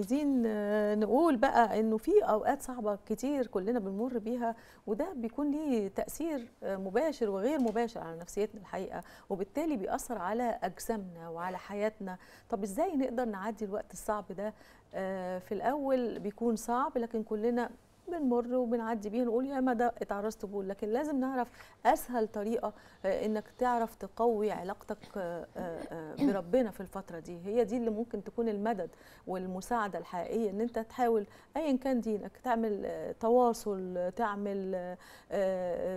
عايزين آه، نقول بقى انه في اوقات صعبه كتير كلنا بنمر بيها وده بيكون ليه تاثير آه، مباشر وغير مباشر على نفسيتنا الحقيقه وبالتالي بيأثر على اجسامنا وعلى حياتنا طب ازاي نقدر نعدي الوقت الصعب ده آه، في الاول بيكون صعب لكن كلنا بنمر وبنعدي بيه نقول يا ما ده اتعرضت بول لكن لازم نعرف اسهل طريقه آه، انك تعرف تقوي علاقتك آه، آه، بربنا في الفتره دي هي دي اللي ممكن تكون المدد والمساعده الحقيقيه ان انت تحاول ايا كان دينك تعمل تواصل تعمل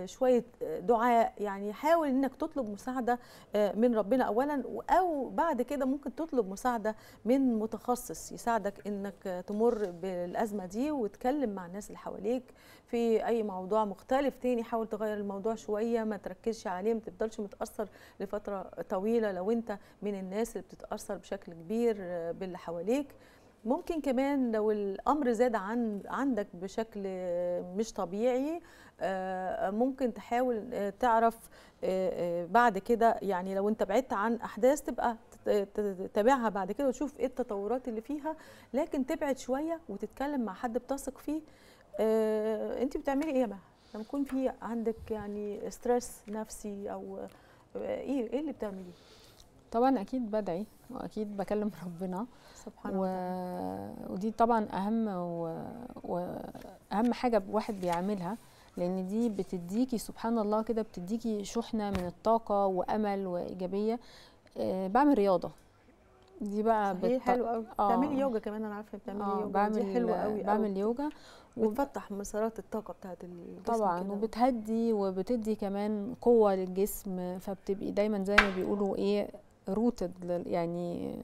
شويه دعاء يعني حاول انك تطلب مساعده من ربنا اولا او بعد كده ممكن تطلب مساعده من متخصص يساعدك انك تمر بالازمه دي وتكلم مع الناس الحقيقية. حواليك في اي موضوع مختلف تاني حاول تغير الموضوع شويه ما تركزش عليه ما تفضلش متاثر لفتره طويله لو انت من الناس اللي بتتاثر بشكل كبير باللي حواليك ممكن كمان لو الامر زاد عن عندك بشكل مش طبيعي آه، ممكن تحاول آه، تعرف آه، بعد كده يعني لو انت بعدت عن احداث تبقى تتابعها بعد كده وتشوف ايه التطورات اللي فيها لكن تبعد شويه وتتكلم مع حد بتثق فيه انت بتعملي ايه بقى لما يكون في عندك يعني ستريس نفسي او ايه ايه اللي بتعمليه طبعا اكيد بدعي واكيد بكلم ربنا سبحان و... ودي طبعا اهم و... واهم حاجه الواحد بيعملها لان دي بتديكي سبحان الله كده بتديكي شحنه من الطاقه وامل وايجابيه أه بعمل رياضه دي بقى صحيح بت... حلو قوي آه. بتعملي يوجا كمان انا عارفه بتعملي آه يوجا بعمل دي حلوه قوي بعمل يوجا وبتفتح مسارات الطاقه بتاعه الجسم طبعا كده. وبتهدي وبتدي كمان قوه للجسم فبتبقي دايما زي ما بيقولوا ايه روتد يعني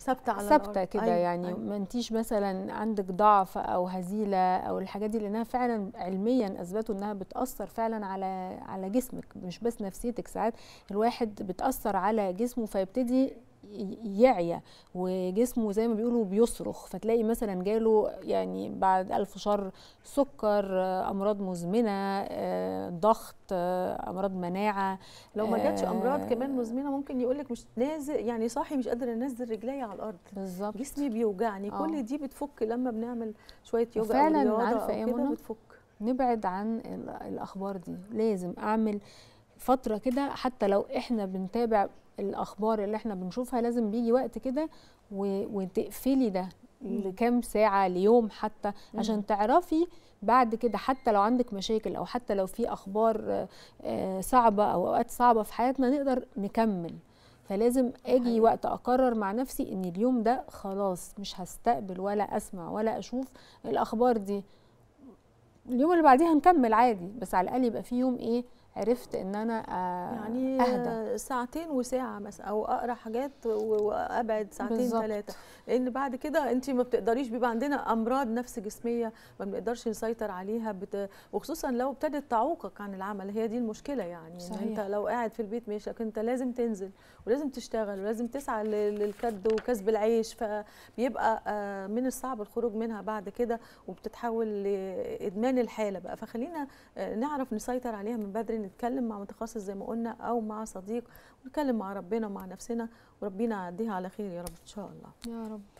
ثابته على ثابته كده أيوة. يعني أيوة. ما انتيش مثلا عندك ضعف او هزيله او الحاجات دي لانها فعلا علميا اثبتوا انها بتاثر فعلا على على جسمك مش بس نفسيتك ساعات الواحد بتاثر على جسمه فيبتدي يعيا وجسمه زي ما بيقولوا بيصرخ فتلاقي مثلا جاله يعني بعد ألف شر سكر أمراض مزمنة آه، ضغط آه، أمراض مناعة لو ما جاتش أمراض آه، كمان مزمنة ممكن يقول لك مش نازل يعني صاحي مش قادر أنزل رجلي على الأرض بالظبط جسمي بيوجعني كل دي بتفك لما بنعمل شوية يوجا فعلا عارفة ايه منى بتفك نبعد عن الأخبار دي لازم أعمل فترة كده حتى لو احنا بنتابع الاخبار اللي احنا بنشوفها لازم بيجي وقت كده وتقفلي ده لكام ساعه ليوم حتى عشان تعرفي بعد كده حتى لو عندك مشاكل او حتى لو في اخبار آه، صعبه او اوقات صعبه في حياتنا نقدر نكمل فلازم اجي وقت اقرر مع نفسي ان اليوم ده خلاص مش هستقبل ولا اسمع ولا اشوف الاخبار دي اليوم اللي بعديها هنكمل عادي بس على الاقل يبقى في يوم ايه عرفت ان انا آه، يعني اهدى ساعتين وساعه مثلا او اقرا حاجات وابعد ساعتين ثلاثه لان بعد كده انت ما بتقدريش بيبقى عندنا امراض نفس جسميه ما بنقدرش نسيطر عليها بت... وخصوصا لو ابتدت تعوقك عن العمل هي دي المشكله يعني صحيح. انت لو قاعد في البيت ماشي انت لازم تنزل ولازم تشتغل ولازم تسعى للكد وكسب العيش فبيبقى آه، من الصعب الخروج منها بعد كده وبتتحول لادمان الحاله بقى فخلينا آه، نعرف نسيطر عليها من بدري نتكلم مع متخصص زي ما قلنا او مع صديق ونتكلم مع ربنا ومع نفسنا وربنا يعديها على خير يا رب ان شاء الله يا رب